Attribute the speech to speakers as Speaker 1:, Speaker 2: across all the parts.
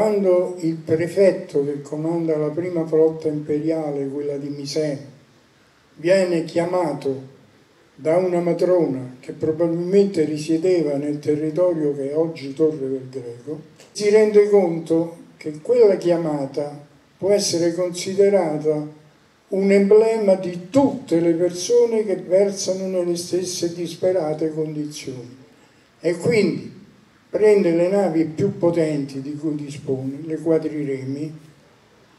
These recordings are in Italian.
Speaker 1: quando il prefetto che comanda la prima flotta imperiale, quella di Misè, viene chiamato da una matrona che probabilmente risiedeva nel territorio che è oggi Torre del Greco, si rende conto che quella chiamata può essere considerata un emblema di tutte le persone che versano nelle stesse disperate condizioni. E quindi prende le navi più potenti di cui dispone, le quadriremi,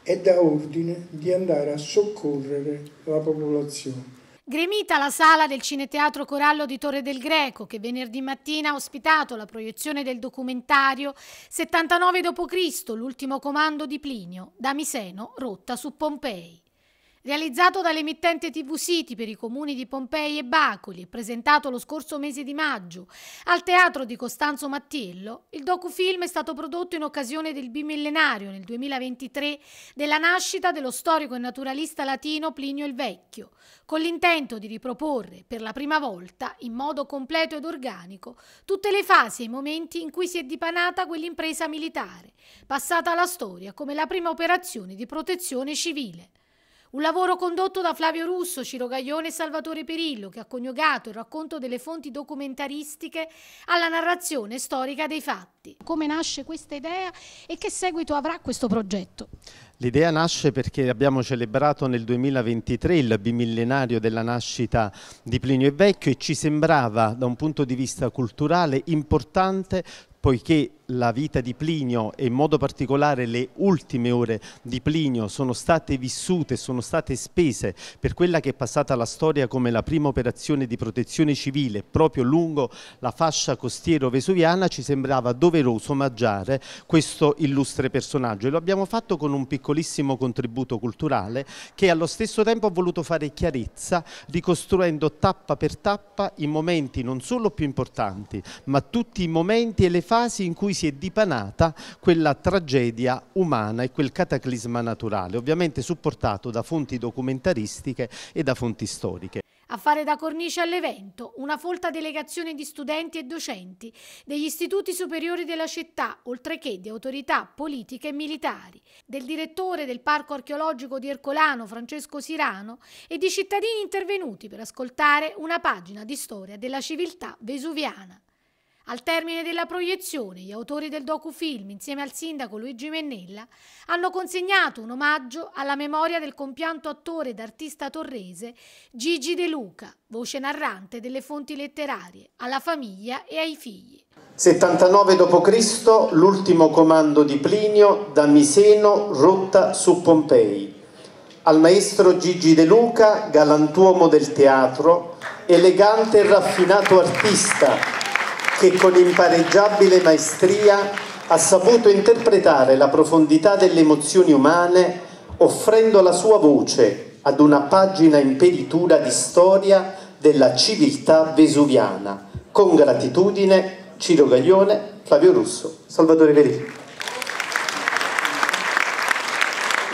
Speaker 1: e dà ordine di andare a soccorrere la popolazione.
Speaker 2: Gremita la sala del Cineteatro Corallo di Torre del Greco, che venerdì mattina ha ospitato la proiezione del documentario 79 d.C., l'ultimo comando di Plinio, da Miseno, rotta su Pompei. Realizzato dall'emittente TV City per i comuni di Pompei e Bacoli e presentato lo scorso mese di maggio al teatro di Costanzo Mattiello, il docufilm è stato prodotto in occasione del bimillenario nel 2023 della nascita dello storico e naturalista latino Plinio il Vecchio, con l'intento di riproporre per la prima volta in modo completo ed organico tutte le fasi e i momenti in cui si è dipanata quell'impresa militare, passata alla storia come la prima operazione di protezione civile. Un lavoro condotto da Flavio Russo, Ciro Gaglione e Salvatore Perillo, che ha coniugato il racconto delle fonti documentaristiche alla narrazione storica dei fatti. Come nasce questa idea e che seguito avrà questo progetto?
Speaker 3: L'idea nasce perché abbiamo celebrato nel 2023 il bimillenario della nascita di Plinio il Vecchio e ci sembrava da un punto di vista culturale importante poiché la vita di Plinio e in modo particolare le ultime ore di Plinio sono state vissute, sono state spese per quella che è passata alla storia come la prima operazione di protezione civile proprio lungo la fascia costiera vesuviana ci sembrava doveroso omaggiare questo illustre personaggio e lo abbiamo fatto con un piccolissimo contributo culturale che allo stesso tempo ha voluto fare chiarezza ricostruendo tappa per tappa i momenti non solo più importanti ma tutti i momenti e le fasi fasi in cui si è dipanata quella tragedia umana e quel cataclisma naturale, ovviamente supportato da fonti documentaristiche e da fonti storiche.
Speaker 2: A fare da cornice all'evento, una folta delegazione di studenti e docenti degli istituti superiori della città, oltre che di autorità politiche e militari, del direttore del Parco archeologico di Ercolano, Francesco Sirano, e di cittadini intervenuti per ascoltare una pagina di storia della civiltà vesuviana. Al termine della proiezione, gli autori del docufilm, insieme al sindaco Luigi Mennella, hanno consegnato un omaggio alla memoria del compianto attore ed artista torrese Gigi De Luca, voce narrante delle fonti letterarie, alla famiglia e ai figli.
Speaker 3: 79 d.C., l'ultimo comando di Plinio da Miseno, rotta su Pompei. Al maestro Gigi De Luca, galantuomo del teatro, elegante e raffinato artista, che con impareggiabile maestria ha saputo interpretare la profondità delle emozioni umane offrendo la sua voce ad una pagina imperitura di storia della civiltà vesuviana. Con gratitudine Ciro Gaglione, Flavio Russo, Salvatore Verini.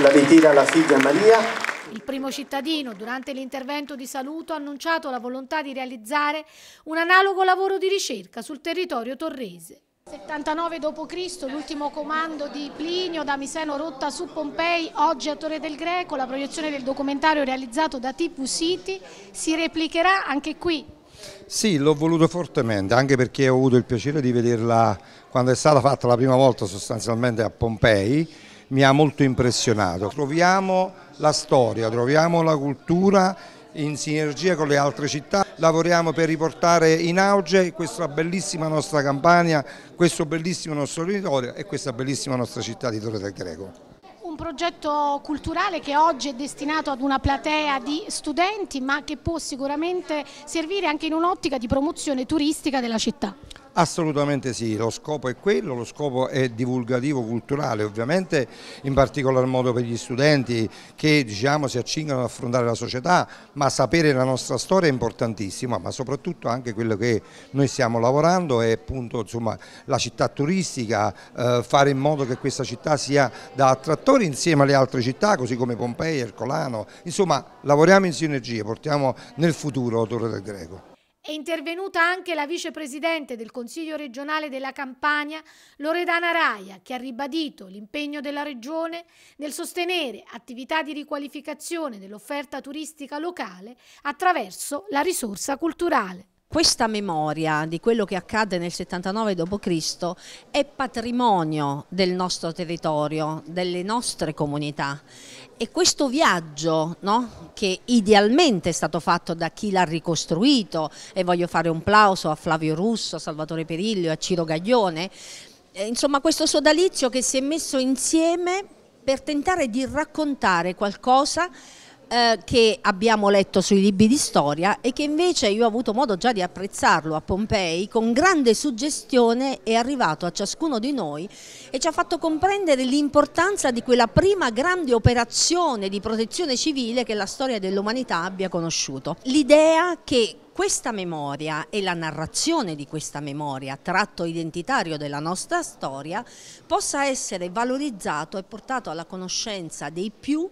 Speaker 3: La ritira la figlia Maria
Speaker 2: il primo cittadino, durante l'intervento di saluto, ha annunciato la volontà di realizzare un analogo lavoro di ricerca sul territorio torrese. 79 d.C., l'ultimo comando di Plinio da Miseno rotta su Pompei, oggi a Torre del Greco, la proiezione del documentario realizzato da Tipu City si replicherà anche qui
Speaker 1: sì, l'ho voluto fortemente, anche perché ho avuto il piacere di vederla quando è stata fatta la prima volta sostanzialmente a Pompei mi ha molto impressionato. Troviamo la storia, troviamo la cultura in sinergia con le altre città, lavoriamo per riportare in auge questa bellissima nostra campagna, questo bellissimo nostro territorio e questa bellissima nostra città di Torre del Greco
Speaker 2: Un progetto culturale che oggi è destinato ad una platea di studenti ma che può sicuramente servire anche in un'ottica di promozione turistica della città.
Speaker 1: Assolutamente sì, lo scopo è quello, lo scopo è divulgativo culturale ovviamente in particolar modo per gli studenti che diciamo, si accingono ad affrontare la società ma sapere la nostra storia è importantissimo ma soprattutto anche quello che noi stiamo lavorando è appunto insomma, la città turistica, eh, fare in modo che questa città sia da attrattore insieme alle altre città così come Pompei, Ercolano, insomma lavoriamo in sinergia, portiamo nel futuro Torre del Greco.
Speaker 2: È intervenuta anche la vicepresidente del Consiglio regionale della Campania, Loredana Raia, che ha ribadito l'impegno della Regione nel sostenere attività di riqualificazione dell'offerta turistica locale attraverso la risorsa culturale
Speaker 4: questa memoria di quello che accadde nel 79 d.C. è patrimonio del nostro territorio, delle nostre comunità e questo viaggio no, che idealmente è stato fatto da chi l'ha ricostruito e voglio fare un plauso a Flavio Russo, a Salvatore Periglio, a Ciro Gaglione, eh, insomma questo sodalizio che si è messo insieme per tentare di raccontare qualcosa eh, che abbiamo letto sui libri di storia e che invece io ho avuto modo già di apprezzarlo a Pompei, con grande suggestione è arrivato a ciascuno di noi e ci ha fatto comprendere l'importanza di quella prima grande operazione di protezione civile che la storia dell'umanità abbia conosciuto. L'idea che questa memoria e la narrazione di questa memoria, tratto identitario della nostra storia, possa essere valorizzato e portato alla conoscenza dei più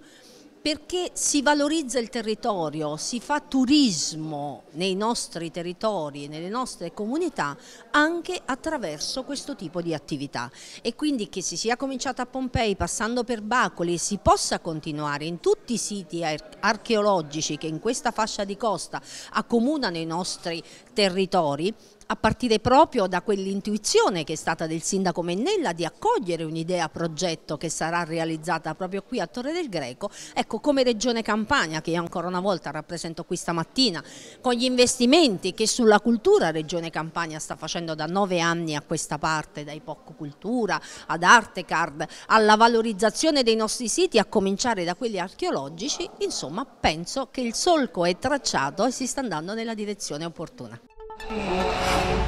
Speaker 4: perché si valorizza il territorio, si fa turismo nei nostri territori, e nelle nostre comunità anche attraverso questo tipo di attività e quindi che si sia cominciato a Pompei passando per Bacoli e si possa continuare in tutti i siti archeologici che in questa fascia di costa accomunano i nostri territori a partire proprio da quell'intuizione che è stata del sindaco Mennella di accogliere un'idea progetto che sarà realizzata proprio qui a Torre del Greco, ecco come Regione Campania che io ancora una volta rappresento qui stamattina, con gli investimenti che sulla cultura Regione Campania sta facendo da nove anni a questa parte, dai Pocco Cultura ad Artecard, alla valorizzazione dei nostri siti a cominciare da quelli archeologici, insomma penso che il solco è tracciato e si sta andando nella direzione opportuna.
Speaker 3: Música